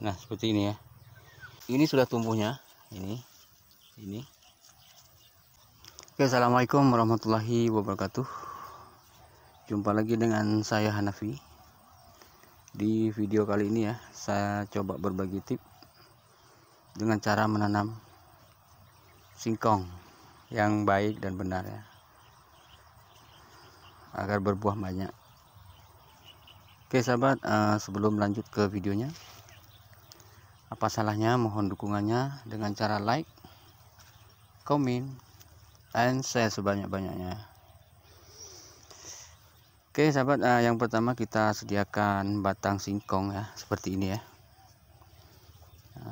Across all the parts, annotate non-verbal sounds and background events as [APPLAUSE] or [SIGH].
nah seperti ini ya ini sudah tumbuhnya ini ini Oke, Assalamualaikum warahmatullahi wabarakatuh jumpa lagi dengan saya Hanafi di video kali ini ya saya coba berbagi tips dengan cara menanam singkong yang baik dan benar ya agar berbuah banyak Oke sahabat, eh, sebelum lanjut ke videonya, apa salahnya mohon dukungannya dengan cara like comment, dan share sebanyak-banyaknya oke sahabat nah, yang pertama kita sediakan batang singkong ya seperti ini ya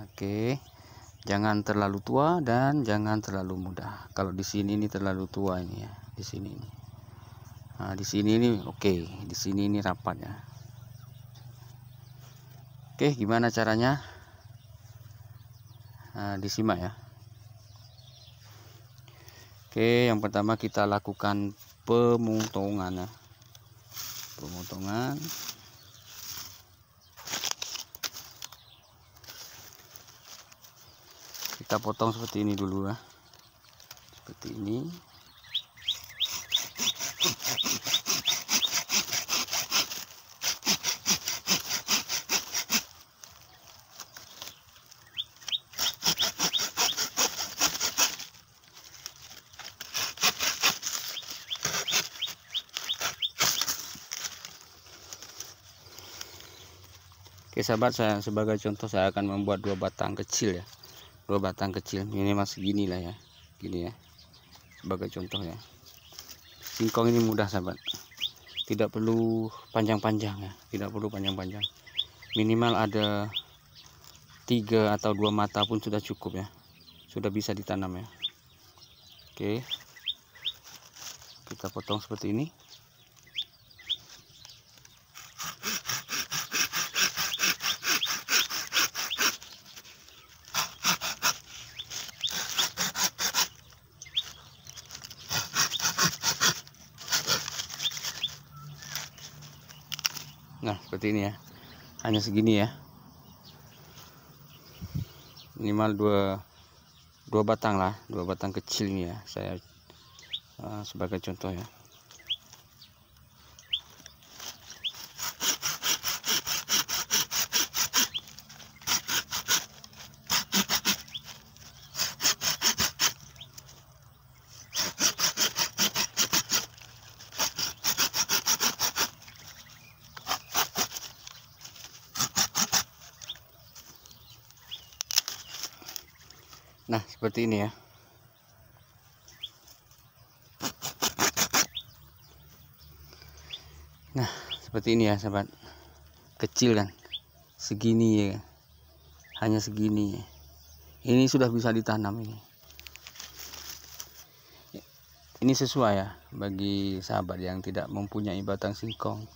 oke jangan terlalu tua dan jangan terlalu muda kalau di sini ini terlalu tua ini ya di sini ini nah, di sini ini oke di sini ini rapat ya oke gimana caranya nah, disimak ya Oke yang pertama kita lakukan pemotongan ya pemotongan kita potong seperti ini dulu ya seperti ini Oke sahabat saya sebagai contoh saya akan membuat dua batang kecil ya dua batang kecil Ini masih gini lah ya gini ya sebagai contoh ya singkong ini mudah sahabat tidak perlu panjang-panjang ya tidak perlu panjang-panjang minimal ada tiga atau dua mata pun sudah cukup ya sudah bisa ditanam ya oke kita potong seperti ini nah seperti ini ya hanya segini ya minimal dua dua batang lah dua batang kecil ini ya saya uh, sebagai contoh ya nah seperti ini ya nah seperti ini ya sahabat kecil kan segini ya hanya segini ya. ini sudah bisa ditanam ini ini sesuai ya bagi sahabat yang tidak mempunyai batang singkong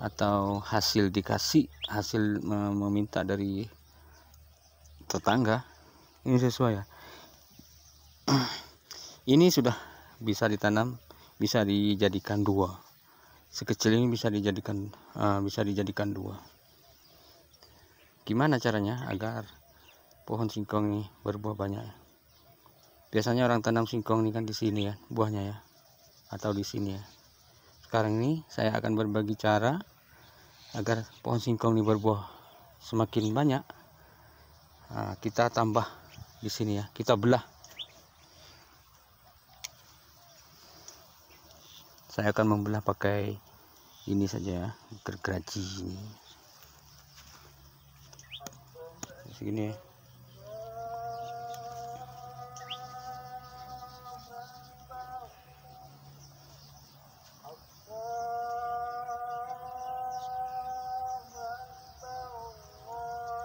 atau hasil dikasih hasil meminta dari tetangga ini sesuai ya [CLEARS THROAT] ini sudah bisa ditanam bisa dijadikan dua sekecil ini bisa dijadikan uh, bisa dijadikan dua gimana caranya agar pohon singkong ini berbuah banyak biasanya orang tanam singkong ini kan di sini ya buahnya ya atau di sini ya sekarang ini saya akan berbagi cara agar pohon singkong ini berbuah semakin banyak nah, kita tambah di sini ya kita belah saya akan membelah pakai ini saja ya gergaji ini segini ya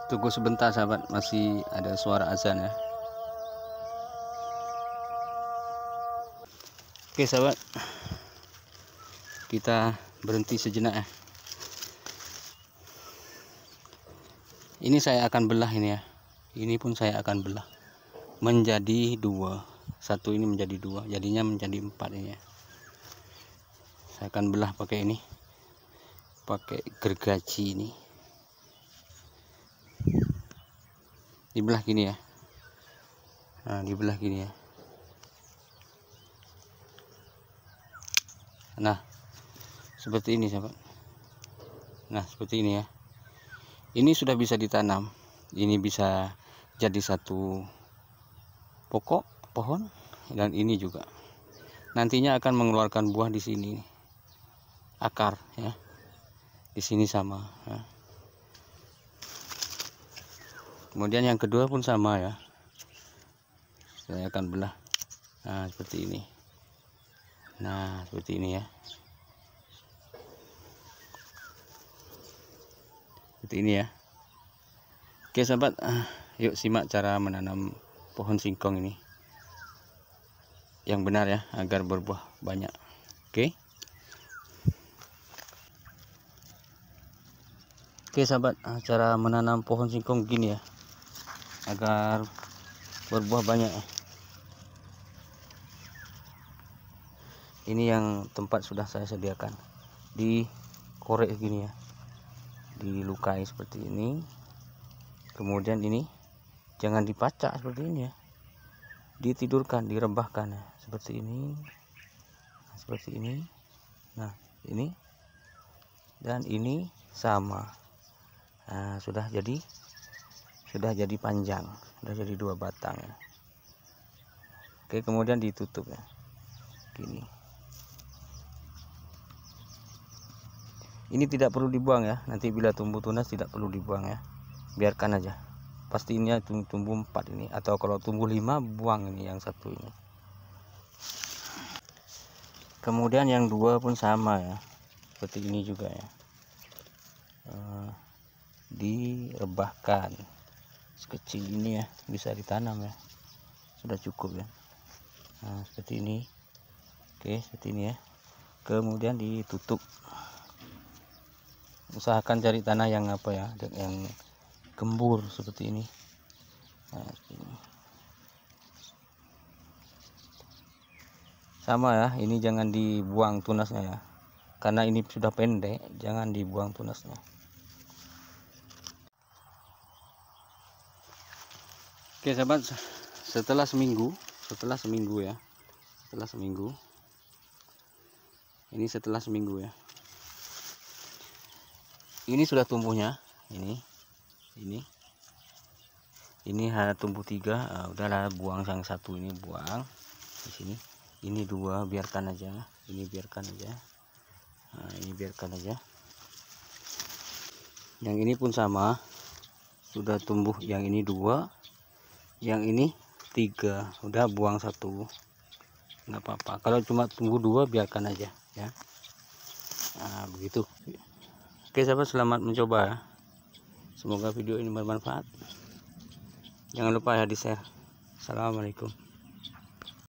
Tunggu sebentar sahabat, masih ada suara azan ya. Oke sahabat, kita berhenti sejenak ya. Ini saya akan belah ini ya. Ini pun saya akan belah menjadi dua. Satu ini menjadi dua, jadinya menjadi empat ini ya. Saya akan belah pakai ini, pakai gergaji ini. dibelah gini ya nah dibelah gini ya nah seperti ini sahabat nah seperti ini ya ini sudah bisa ditanam ini bisa jadi satu pokok pohon dan ini juga nantinya akan mengeluarkan buah di sini akar ya di sini sama ya kemudian yang kedua pun sama ya saya akan belah nah seperti ini nah seperti ini ya seperti ini ya oke sahabat ah, yuk simak cara menanam pohon singkong ini yang benar ya agar berbuah banyak oke oke sahabat ah, cara menanam pohon singkong gini ya agar berbuah banyak ini yang tempat sudah saya sediakan di korek gini ya dilukai seperti ini kemudian ini jangan dipacak seperti ini ya ditidurkan direbahkan ya seperti ini nah, seperti ini nah ini dan ini sama nah, sudah jadi sudah jadi panjang sudah jadi dua batang ya. oke kemudian ditutup ya gini ini tidak perlu dibuang ya nanti bila tumbuh tunas tidak perlu dibuang ya biarkan aja pasti ini tumbuh empat ini atau kalau tumbuh lima buang ini yang satu ini kemudian yang dua pun sama ya seperti ini juga ya eh, direbahkan sekecil ini ya bisa ditanam ya sudah cukup ya nah seperti ini oke seperti ini ya kemudian ditutup usahakan cari tanah yang apa ya yang gembur seperti ini nah, seperti ini sama ya ini jangan dibuang tunasnya ya karena ini sudah pendek jangan dibuang tunasnya Oke sahabat, setelah seminggu, setelah seminggu ya, setelah seminggu, ini setelah seminggu ya, ini sudah tumbuhnya, ini, ini, ini tumbuh tiga, uh, udahlah buang yang satu ini buang di sini, ini dua biarkan aja, ini biarkan aja, nah, ini biarkan aja, yang ini pun sama, sudah tumbuh yang ini dua yang ini tiga udah buang satu nggak apa-apa kalau cuma tunggu dua biarkan aja ya nah, begitu oke sahabat selamat mencoba semoga video ini bermanfaat jangan lupa ya di share assalamualaikum